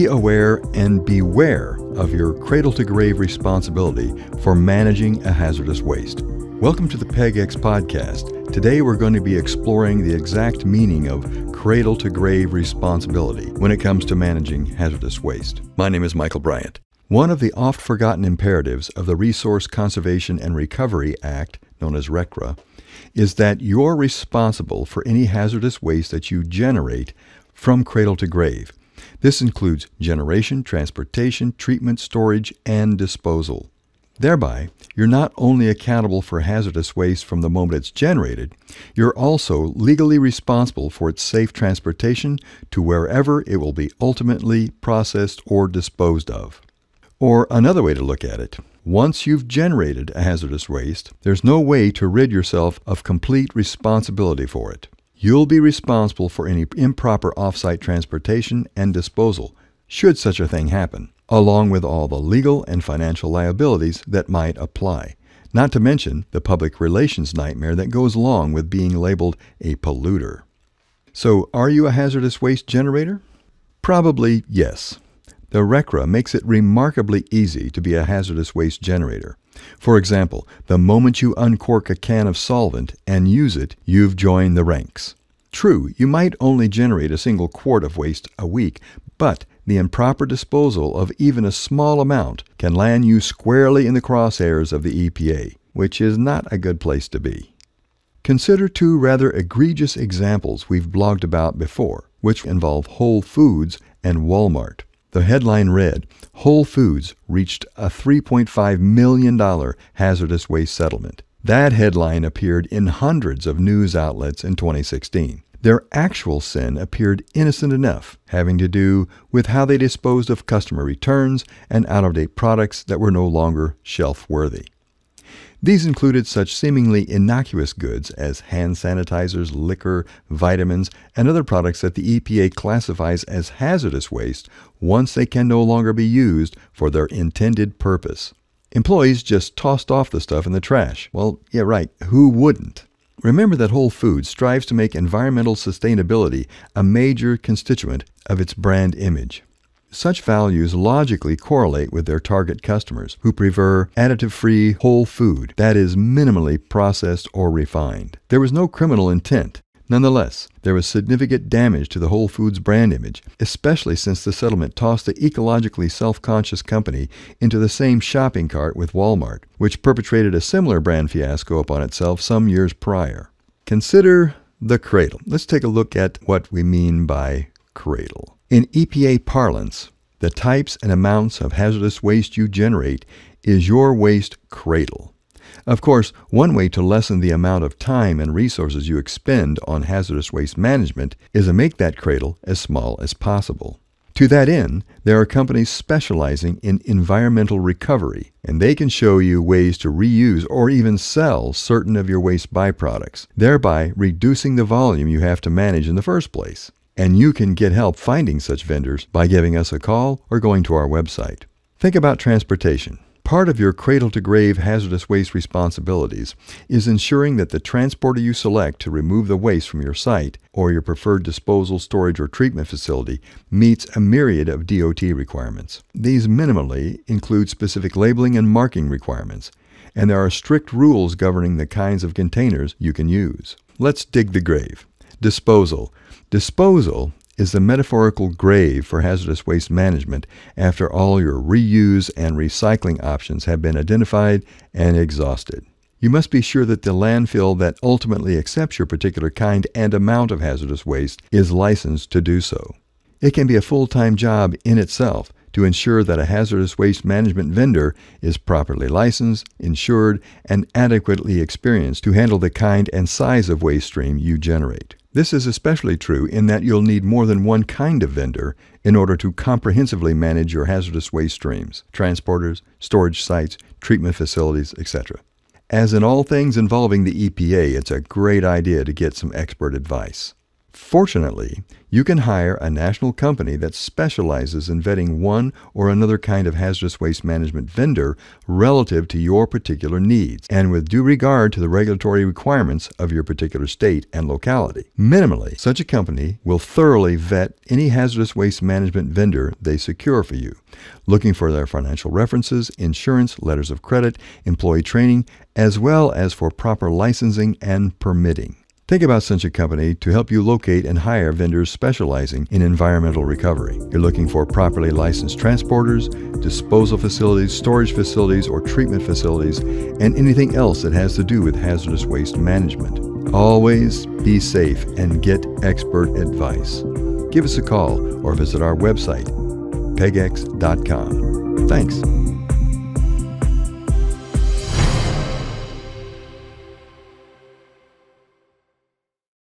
Be aware and beware of your cradle to grave responsibility for managing a hazardous waste. Welcome to the PEGX podcast. Today we're going to be exploring the exact meaning of cradle to grave responsibility when it comes to managing hazardous waste. My name is Michael Bryant. One of the oft forgotten imperatives of the Resource Conservation and Recovery Act, known as RECRA, is that you're responsible for any hazardous waste that you generate from cradle to grave. This includes generation, transportation, treatment, storage, and disposal. Thereby, you're not only accountable for hazardous waste from the moment it's generated, you're also legally responsible for its safe transportation to wherever it will be ultimately processed or disposed of. Or another way to look at it, once you've generated a hazardous waste, there's no way to rid yourself of complete responsibility for it. You'll be responsible for any improper off-site transportation and disposal should such a thing happen, along with all the legal and financial liabilities that might apply. Not to mention the public relations nightmare that goes along with being labeled a polluter. So, are you a hazardous waste generator? Probably yes. The RECRA makes it remarkably easy to be a hazardous waste generator. For example, the moment you uncork a can of solvent and use it, you've joined the ranks. True, you might only generate a single quart of waste a week, but the improper disposal of even a small amount can land you squarely in the crosshairs of the EPA, which is not a good place to be. Consider two rather egregious examples we've blogged about before, which involve Whole Foods and Walmart. The headline read Whole Foods reached a $3.5 million hazardous waste settlement. That headline appeared in hundreds of news outlets in 2016. Their actual sin appeared innocent enough, having to do with how they disposed of customer returns and out of date products that were no longer shelf worthy. These included such seemingly innocuous goods as hand sanitizers, liquor, vitamins, and other products that the EPA classifies as hazardous waste once they can no longer be used for their intended purpose. Employees just tossed off the stuff in the trash. Well, yeah, right, who wouldn't? Remember that Whole Foods strives to make environmental sustainability a major constituent of its brand image. Such values logically correlate with their target customers who prefer additive free whole food that is minimally processed or refined. There was no criminal intent. Nonetheless, there was significant damage to the Whole Foods brand image, especially since the settlement tossed the ecologically self conscious company into the same shopping cart with Walmart, which perpetrated a similar brand fiasco upon itself some years prior. Consider the cradle. Let's take a look at what we mean by cradle. In EPA parlance, the types and amounts of hazardous waste you generate is your waste cradle. Of course, one way to lessen the amount of time and resources you expend on hazardous waste management is to make that cradle as small as possible. To that end, there are companies specializing in environmental recovery, and they can show you ways to reuse or even sell certain of your waste byproducts, thereby reducing the volume you have to manage in the first place and you can get help finding such vendors by giving us a call or going to our website. Think about transportation. Part of your cradle to grave hazardous waste responsibilities is ensuring that the transporter you select to remove the waste from your site or your preferred disposal, storage, or treatment facility meets a myriad of DOT requirements. These minimally include specific labeling and marking requirements, and there are strict rules governing the kinds of containers you can use. Let's dig the grave. Disposal. Disposal is the metaphorical grave for hazardous waste management after all your reuse and recycling options have been identified and exhausted. You must be sure that the landfill that ultimately accepts your particular kind and amount of hazardous waste is licensed to do so. It can be a full-time job in itself to ensure that a hazardous waste management vendor is properly licensed, insured, and adequately experienced to handle the kind and size of waste stream you generate. This is especially true in that you'll need more than one kind of vendor in order to comprehensively manage your hazardous waste streams, transporters, storage sites, treatment facilities, etc. As in all things involving the EPA, it's a great idea to get some expert advice. Fortunately, you can hire a national company that specializes in vetting one or another kind of hazardous waste management vendor relative to your particular needs and with due regard to the regulatory requirements of your particular state and locality. Minimally, such a company will thoroughly vet any hazardous waste management vendor they secure for you, looking for their financial references, insurance, letters of credit, employee training, as well as for proper licensing and permitting. Think about such a company to help you locate and hire vendors specializing in environmental recovery. You're looking for properly licensed transporters, disposal facilities, storage facilities, or treatment facilities, and anything else that has to do with hazardous waste management. Always be safe and get expert advice. Give us a call or visit our website, pegex.com. Thanks.